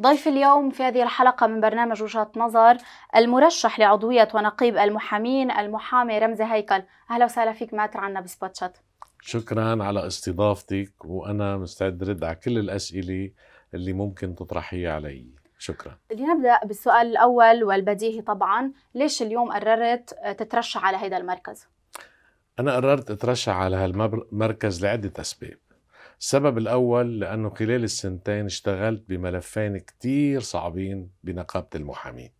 ضيف اليوم في هذه الحلقة من برنامج وجهة نظر المرشح لعضوية ونقيب المحامين المحامي رمزي هيكل أهلا وسهلا فيك ماتر عنا بسبوتشات شكرا على استضافتك وأنا مستعد رد على كل الأسئلة اللي ممكن تطرحيها علي شكرا لنبدأ بالسؤال الأول والبديهي طبعا ليش اليوم قررت تترشح على هذا المركز؟ أنا قررت أترشح على هالمركز لعدة أسباب السبب الأول لأنه خلال السنتين اشتغلت بملفين كتير صعبين بنقابة المحامين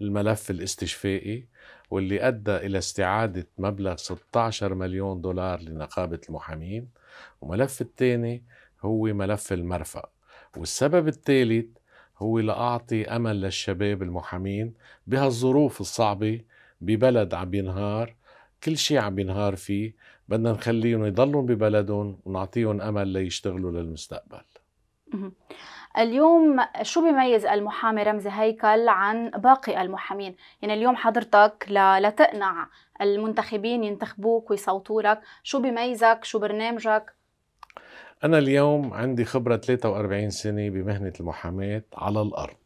الملف الاستشفائي واللي أدى إلى استعادة مبلغ 16 مليون دولار لنقابة المحامين وملف الثاني هو ملف المرفأ والسبب الثالث هو لأعطي أمل للشباب المحامين بهالظروف الصعبة ببلد عم ينهار كل شيء عم ينهار فيه بدنا نخليهم يضلوا ببلدهم ونعطيهم امل ليشتغلوا للمستقبل اليوم شو بيميز المحامي رمزي هيكل عن باقي المحامين؟ يعني اليوم حضرتك لتقنع المنتخبين ينتخبوك ويصوتوا لك، شو بيميزك؟ شو برنامجك؟ أنا اليوم عندي خبرة 43 سنة بمهنة المحاماة على الأرض.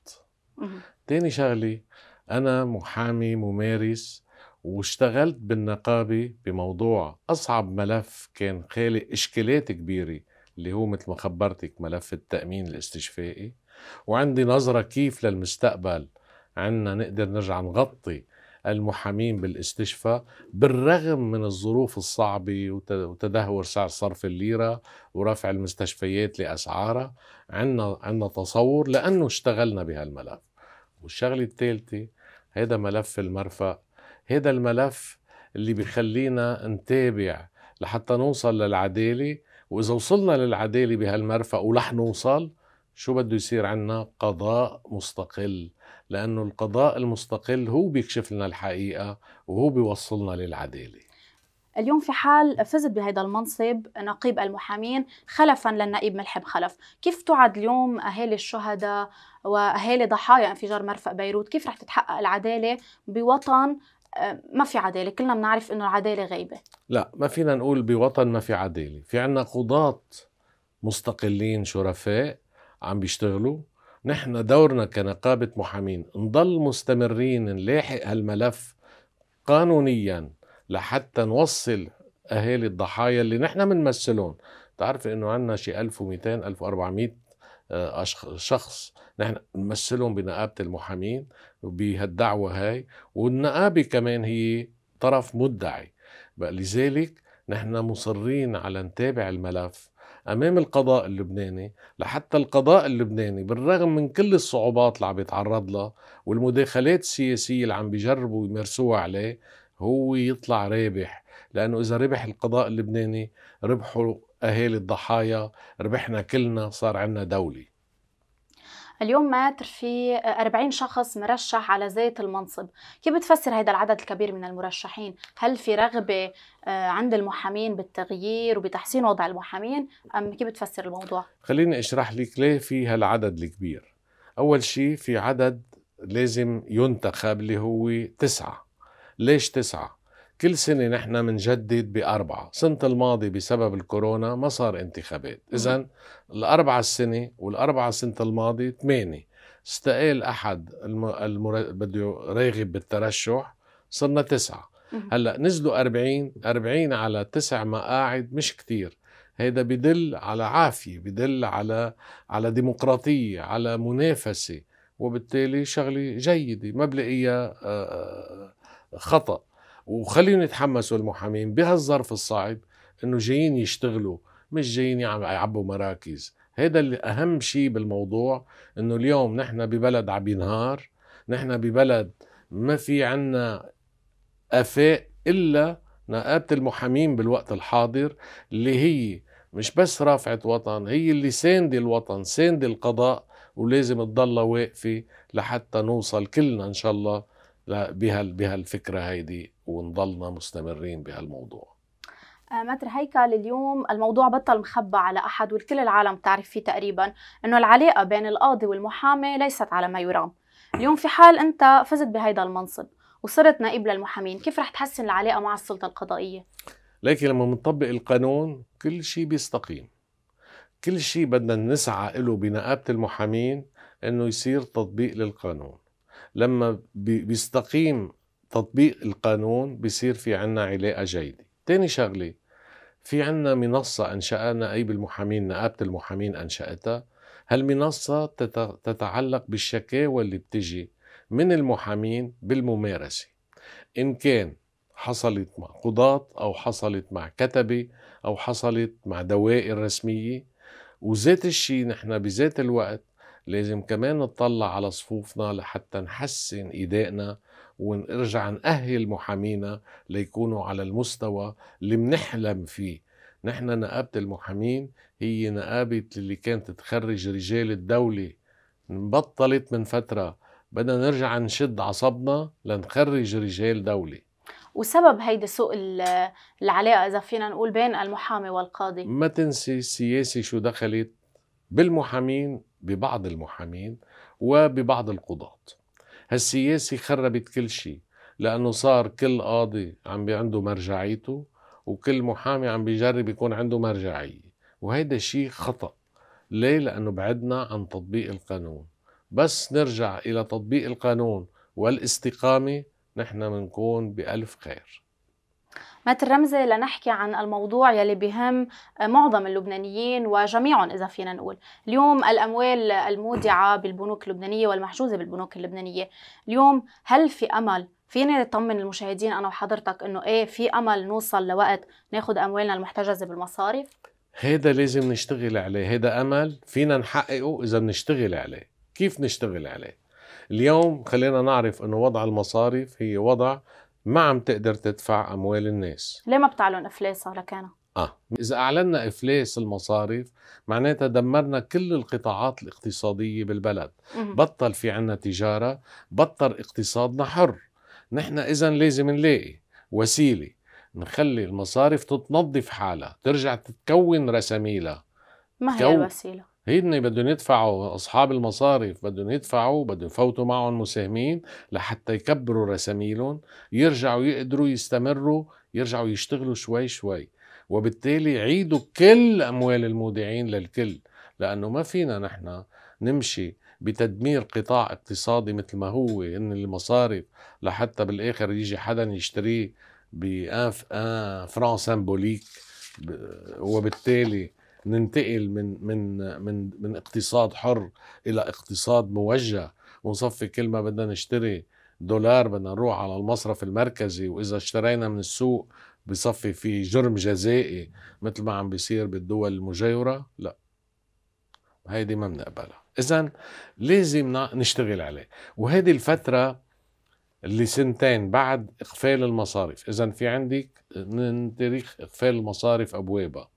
تاني شغلة أنا محامي ممارس واشتغلت بالنقابة بموضوع أصعب ملف كان خالق إشكالات كبيرة اللي هو مثل ما خبرتك ملف التأمين الاستشفائي وعندي نظرة كيف للمستقبل عنا نقدر نرجع نغطي المحامين بالاستشفاء بالرغم من الظروف الصعبة وتدهور سعر صرف الليرة ورفع المستشفيات لأسعارها عنا, عنا تصور لأنه اشتغلنا بهالملف والشغلة الثالثة هذا ملف المرفأ هذا الملف اللي بخلينا نتابع لحتى نوصل للعدالة وإذا وصلنا للعدالة بهالمرفق ورح نوصل شو بده يصير عنا قضاء مستقل لأنه القضاء المستقل هو بيكشف لنا الحقيقة وهو بيوصلنا للعدالة اليوم في حال فزت بهذا المنصب نقيب المحامين خلفا للنائب ملحم خلف كيف تعد اليوم أهالي الشهداء وأهالي ضحايا انفجار مرفق بيروت كيف رح تتحقق العدالة بوطن ما في عداله كلنا بنعرف انه العداله غايبه لا ما فينا نقول بوطن ما في عداله في عنا قضاة مستقلين شرفاء عم بيشتغلوا نحن دورنا كنقابة محامين نضل مستمرين نلاحق هالملف قانونيا لحتى نوصل أهالي الضحايا اللي نحن بنمثلهم تعرف انه عندنا شي 1200 1400 آه، شخص نحن نمثلهم بنقابه المحامين بهالدعوه هاي والنقابه كمان هي طرف مدعي بقى لذلك نحن مصرين على نتابع الملف امام القضاء اللبناني لحتى القضاء اللبناني بالرغم من كل الصعوبات اللي عم يتعرض لها والمداخلات السياسيه اللي عم بيجربوا يمارسوها عليه هو يطلع رابح لانه اذا ربح القضاء اللبناني ربحوا اهالي الضحايا ربحنا كلنا صار عندنا دوله اليوم مات في 40 شخص مرشح على زيت المنصب كيف بتفسر هذا العدد الكبير من المرشحين هل في رغبة آه، عند المحامين بالتغيير وبتحسين وضع المحامين أم كيف بتفسر الموضوع خليني أشرح لك ليه في هالعدد الكبير أول شيء في عدد لازم ينتخب اللي هو تسعة ليش تسعة كل سنة نحن منجدد بأربعة سنة الماضي بسبب الكورونا ما صار انتخابات إذا الأربعة السنة والأربعة سنة الماضي ثمانية استقال أحد المر... بده راغب بالترشح صرنا تسعة هلا نزلوا 40 40 على تسع مقاعد مش كتير هيدا بدل على عافية بدل على على ديمقراطية على منافسة وبالتالي شغلة جيدة ما بلاقيها خطأ وخليهم يتحمسوا المحامين بهالظرف الصعب انه جايين يشتغلوا مش جايين يعبوا مراكز هذا اللي اهم شيء بالموضوع انه اليوم نحن ببلد عم ينهار نحن ببلد ما في عنا افاء الا نقابه المحامين بالوقت الحاضر اللي هي مش بس رافعه وطن هي اللي ساندة الوطن ساندة القضاء ولازم تضلها واقفه لحتى نوصل كلنا ان شاء الله بهالفكره هيدي ونضلنا مستمرين بهالموضوع آه، متر هيكل اليوم الموضوع بطل مخبى على أحد والكل العالم بتعرف فيه تقريبا أنه العلاقة بين القاضي والمحامي ليست على ما يرام اليوم في حال أنت فزت بهيدا المنصب وصرت نائب للمحامين كيف رح تحسن العلاقة مع السلطة القضائية؟ لكن لما بنطبق القانون كل شيء بيستقيم كل شيء بدنا نسعى له بنقابة المحامين انه يصير تطبيق للقانون لما بيستقيم تطبيق القانون بصير في عنا علاقة جيدة تاني شغلة في عنا منصة أنشأنا أي بالمحامين نقابة المحامين أنشأتها هالمنصة تتعلق بالشكاوى اللي بتجي من المحامين بالممارسة إن كان حصلت مع قضاة أو حصلت مع كتبة أو حصلت مع دوائر رسمية وذات الشيء نحن بذات الوقت لازم كمان نطلع على صفوفنا لحتى نحسن إيدائنا ونرجع نأهل محامينا ليكونوا على المستوى اللي بنحلم فيه نحن نقابة المحامين هي نقابة اللي كانت تخرج رجال الدولة بطلت من فترة بدنا نرجع نشد عصبنا لنخرج رجال دولة وسبب هيدي سوء العلاقة إذا فينا نقول بين المحامي والقاضي ما تنسي السياسة شو دخلت بالمحامين ببعض المحامين وببعض القضاة هالسياسة خربت كل شيء لأنه صار كل قاضي عم عنده مرجعيته وكل محامي عم بيجرب يكون عنده مرجعية وهيدا شيء خطأ ليه؟ لأنه بعدنا عن تطبيق القانون بس نرجع إلى تطبيق القانون والاستقامة نحن منكون بألف خير مات الرمزي لنحكي عن الموضوع يلي بهم آه، معظم اللبنانيين وجميعهم إذا فينا نقول اليوم الأموال المودعة بالبنوك اللبنانية والمحجوزة بالبنوك اللبنانية اليوم هل في أمل فيني نطمن المشاهدين أنا وحضرتك إنه إيه في أمل نوصل لوقت ناخد أموالنا المحتجزة بالمصارف؟ هيدا لازم نشتغل عليه هيدا أمل فينا نحققه إذا بنشتغل عليه كيف نشتغل عليه؟ اليوم خلينا نعرف أنه وضع المصارف هي وضع ما عم تقدر تدفع اموال الناس ليه ما بتعلن افلاسها لكان اه اذا اعلنا افلاس المصارف معناتها دمرنا كل القطاعات الاقتصاديه بالبلد مم. بطل في عنا تجاره بطل اقتصادنا حر نحن اذا لازم نلاقي وسيله نخلي المصارف تتنظف حالها ترجع تتكون رساميلها ما هي الوسيله هن بدهم يدفعوا اصحاب المصارف بدهم يدفعوا بدهم يفوتوا معهم مساهمين لحتى يكبروا رساميلهم يرجعوا يقدروا يستمروا يرجعوا يشتغلوا شوي شوي وبالتالي عيدوا كل اموال المودعين للكل لانه ما فينا نحن نمشي بتدمير قطاع اقتصادي مثل ما هو ان المصارف لحتى بالاخر يجي حدا يشتريه بان آه، فران سمبوليك وبالتالي ننتقل من من من من اقتصاد حر الى اقتصاد موجه ونصفي كل ما بدنا نشتري دولار بدنا نروح على المصرف المركزي واذا اشترينا من السوق بصفي في جرم جزائي مثل ما عم بيصير بالدول المجاوره لا هيدي ما بنقبلها اذا لازم نشتغل عليه وهذه الفتره لسنتين بعد اقفال المصارف اذا في عندك من تاريخ اقفال المصارف ابوابها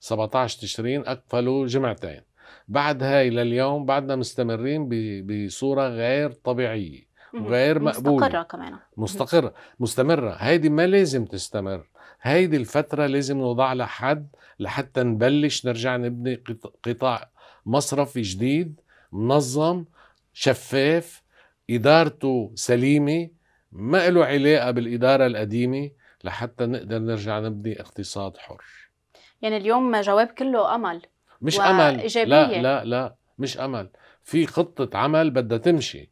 17 تشرين اقفلوا جمعتين بعد هاي لليوم بعدنا مستمرين بصوره غير طبيعيه وغير مقبوله مستقره كمان مستقره مستمره هيدي ما لازم تستمر هيدي الفتره لازم نوضع لها حد لحتى نبلش نرجع نبني قطاع مصرفي جديد منظم شفاف ادارته سليمه ما له علاقه بالاداره القديمه لحتى نقدر نرجع نبني اقتصاد حر يعني اليوم جواب كله امل مش امل إيجابية. لا لا لا مش امل في خطه عمل بدها تمشي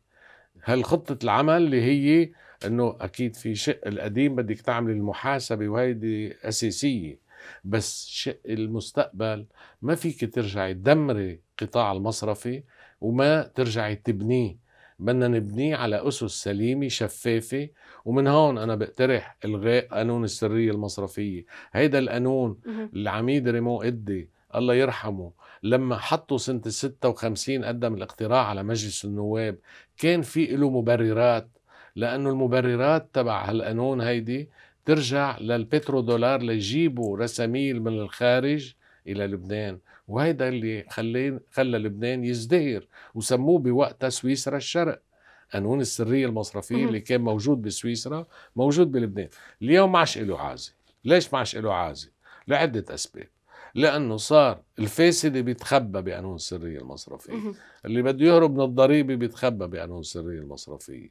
هالخطه العمل اللي هي انه اكيد في شق القديم بدك تعمل المحاسبه وهيدي اساسيه بس شق المستقبل ما فيك ترجعي تدمري قطاع المصرفي وما ترجعي تبنيه بدنا نبنيه على أسس سليمة شفافة ومن هون أنا بقترح إلغاء قانون السرية المصرفية هيدا القانون العميد ريمو إدي الله يرحمه لما حطوا سنة ال 56 قدم الاقتراع على مجلس النواب كان في له مبررات لأنه المبررات تبع هالقانون هيدي ترجع دولار ليجيبوا رساميل من الخارج إلى لبنان وهذا اللي خلين خلى لبنان يزدهر وسموه بوقتها سويسرا الشرق قانون السريه المصرفيه اللي كان موجود بسويسرا موجود بلبنان اليوم ما عادش له عازه ليش ما عادش له عازه لعده اسباب لانه صار الفاسد بيتخبى بقانون السريه المصرفيه اللي بده يهرب من الضريبه بيتخبى بقانون السريه المصرفيه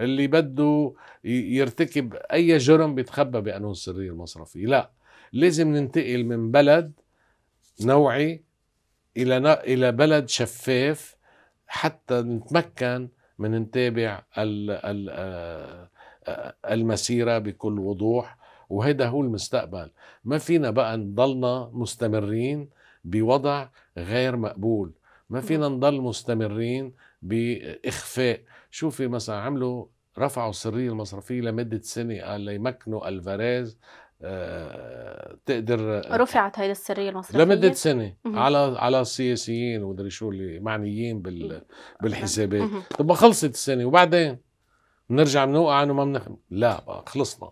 اللي بده يرتكب اي جرم بيتخبى بقانون السريه المصرفيه لا لازم ننتقل من بلد نوعي الى الى بلد شفاف حتى نتمكن من نتابع آه، المسيره بكل وضوح وهذا هو المستقبل ما فينا بقى نضلنا مستمرين بوضع غير مقبول ما فينا نضل مستمرين باخفاء شوفي مثلا عملوا رفعوا السريه المصرفيه لمده سنه قال ليمكنوا الفاريز آه، تقدر آه، رفعت هيدي السريه المصرفيه لمده سنه مم. على على السياسيين ومدري شو اللي معنيين بال بالحسابات طب ما خلصت السنه وبعدين بنرجع بنوقع آه، انه ما بنخ لا بقى خلصنا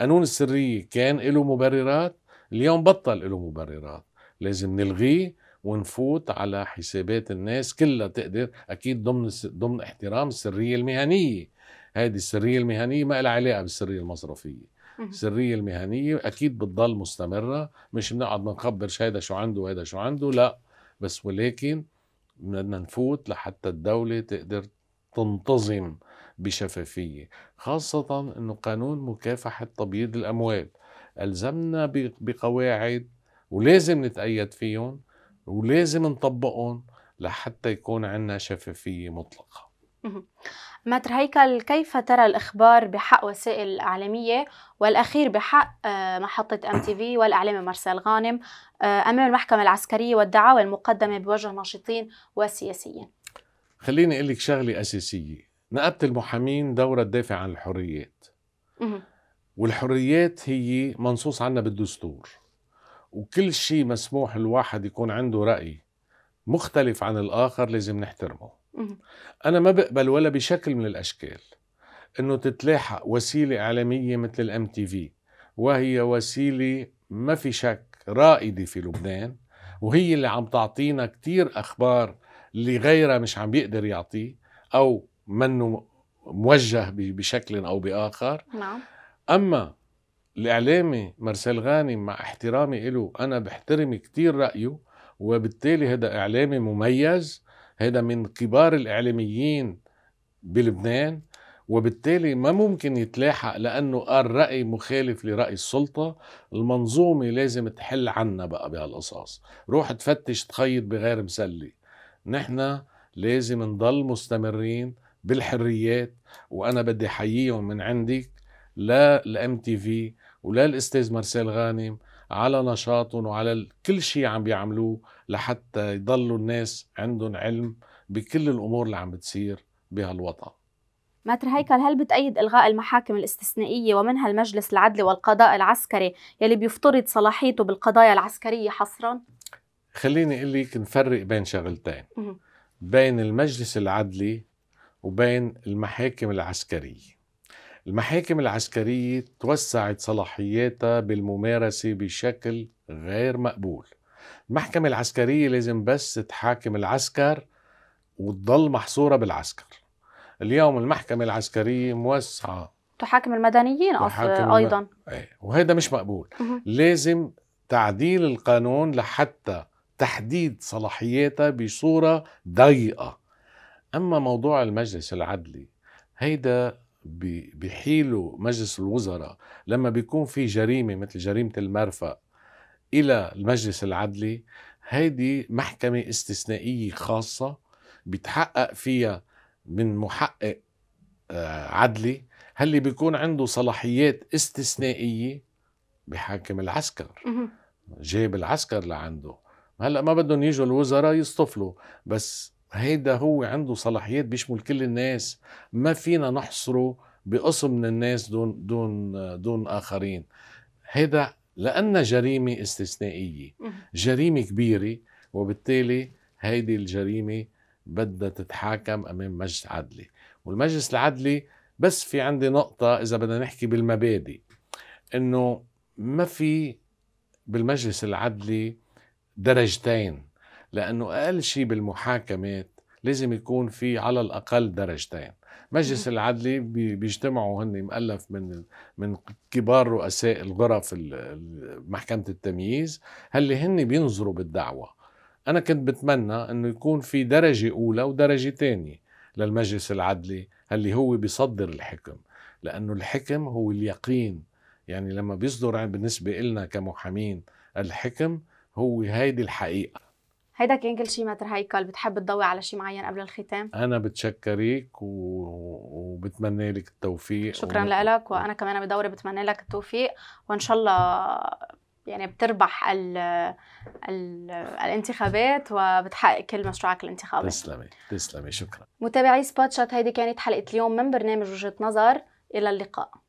قانون السريه كان له مبررات اليوم بطل له مبررات لازم نلغيه ونفوت على حسابات الناس كلها تقدر اكيد ضمن ضمن احترام السريه المهنيه هذه السريه المهنيه ما لها علاقه بالسريه المصرفيه السريه المهنيه اكيد بتضل مستمره مش بنقعد بنخبر هيدا شو عنده وهيدا شو عنده لا بس ولكن بدنا نفوت لحتى الدوله تقدر تنتظم بشفافيه خاصه انه قانون مكافحه تبييض الاموال الزمنا بقواعد ولازم نتأيد فيهم ولازم نطبقهم لحتى يكون عندنا شفافية مطلقة ماتر هيكل كيف ترى الإخبار بحق وسائل الإعلامية والأخير بحق آه، محطة أم تي في والإعلامي مارسيل غانم آه، أمام المحكمة العسكرية والدعاوى المقدمة بوجه ناشطين وسياسيين خليني أقول لك شغلة أساسية نقابة المحامين دورة تدافع عن الحريات والحريات هي منصوص عنا بالدستور وكل شيء مسموح الواحد يكون عنده رأي مختلف عن الآخر لازم نحترمه انا ما بقبل ولا بشكل من الاشكال انه تتلاحق وسيله اعلاميه مثل الام تي في وهي وسيله ما في شك رائده في لبنان وهي اللي عم تعطينا كتير اخبار اللي غيرها مش عم بيقدر يعطيه او منه موجه بشكل او باخر نعم اما الاعلامي مرسل غانم مع احترامي له انا بحترم كتير رايه وبالتالي هذا اعلامي مميز هذا من كبار الإعلاميين بلبنان وبالتالي ما ممكن يتلاحق لأنه قال رأي مخالف لرأي السلطة المنظومة لازم تحل عنا بقى بهالقصص روح تفتش تخيط بغير مسلي نحن لازم نضل مستمرين بالحريات وأنا بدي حييهم من عندك لا الام تي في وللاستاذ مارسيل غانم على نشاطهم وعلى كل شيء عم بيعملوه لحتى يضلوا الناس عندهم علم بكل الامور اللي عم بتصير بهالوطن ماتر هيكل هل بتأيد إلغاء المحاكم الاستثنائية ومنها المجلس العدلي والقضاء العسكري يلي بيفترض صلاحيته بالقضايا العسكرية حصرا؟ خليني أقول لك نفرق بين شغلتين بين المجلس العدلي وبين المحاكم العسكرية المحاكم العسكرية توسعت صلاحياتها بالممارسة بشكل غير مقبول المحكمة العسكرية لازم بس تحاكم العسكر وتضل محصورة بالعسكر اليوم المحكمة العسكرية موسعة تحاكم المدنيين تحاكم أيضا إيه، وهذا مش مقبول لازم تعديل القانون لحتى تحديد صلاحياتها بصورة ضيقة أما موضوع المجلس العدلي هيدا بحيله مجلس الوزراء لما بيكون في جريمه مثل جريمه المرفأ الى المجلس العدلي هيدي محكمه استثنائيه خاصه بيتحقق فيها من محقق آه، عدلي اللي بيكون عنده صلاحيات استثنائيه بحاكم العسكر جايب العسكر لعنده هلا ما بدهم يجوا الوزراء يصطفلوا بس هيدا هو عنده صلاحيات بيشمل كل الناس ما فينا نحصره بقسم من الناس دون دون دون اخرين هيدا لأنها جريمة استثنائية جريمة كبيرة وبالتالي هيدي الجريمة بدها تتحاكم أمام مجلس عدلي والمجلس العدلي بس في عندي نقطة إذا بدنا نحكي بالمبادئ إنه ما في بالمجلس العدلي درجتين لأنه أقل شيء بالمحاكمات لازم يكون في على الأقل درجتين مجلس العدلي بيجتمعوا هن مؤلف من من كبار رؤساء الغرف محكمة التمييز هل هن بينظروا بالدعوة أنا كنت بتمنى أنه يكون في درجة أولى ودرجة تانية للمجلس العدلي اللي هو بيصدر الحكم لأنه الحكم هو اليقين يعني لما بيصدر بالنسبة إلنا كمحامين الحكم هو هيدي الحقيقة هيدا كان كل شيء متر هيكل بتحب تضوي على شيء معين قبل الختام انا بتشكرك و... وبتمنى لك التوفيق شكرا و... لك وانا كمان بدوري بتمنى لك التوفيق وان شاء الله يعني بتربح ال ال الانتخابات وبتحقق كل مشروعك الانتخابي تسلمي تسلمي شكرا متابعي سبوت شوت هيدي كانت يعني حلقه اليوم من برنامج وجهه نظر الى اللقاء